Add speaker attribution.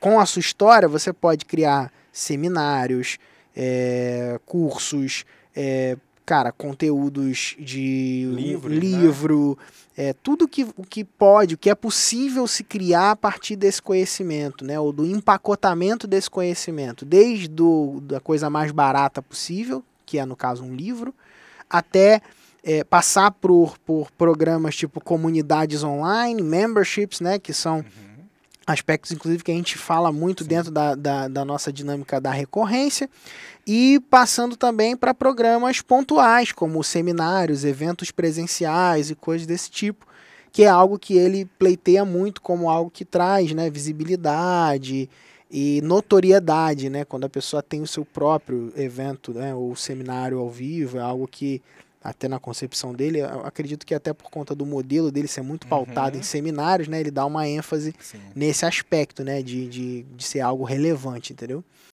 Speaker 1: com a sua história, você pode criar seminários, é, cursos, é, cara, conteúdos de né? livro, livro né? é, tudo que, o que pode, o que é possível se criar a partir desse conhecimento, né? Ou do empacotamento desse conhecimento, desde do, da coisa mais barata possível, que é no caso um livro, até é, passar por, por programas tipo comunidades online, memberships, né? Que são uhum aspectos, inclusive, que a gente fala muito Sim. dentro da, da, da, nossa dinâmica da recorrência, e passando também para programas pontuais, como seminários, eventos presenciais e coisas desse tipo, que é algo que ele pleiteia muito como algo que traz né, visibilidade e notoriedade, né? Quando a pessoa tem o seu próprio evento, né, ou seminário ao vivo, é algo que até na concepção dele, acredito que até por conta do modelo dele ser muito pautado uhum. em seminários, né, ele dá uma ênfase Sim. nesse aspecto, né, de, de, de ser algo relevante, entendeu?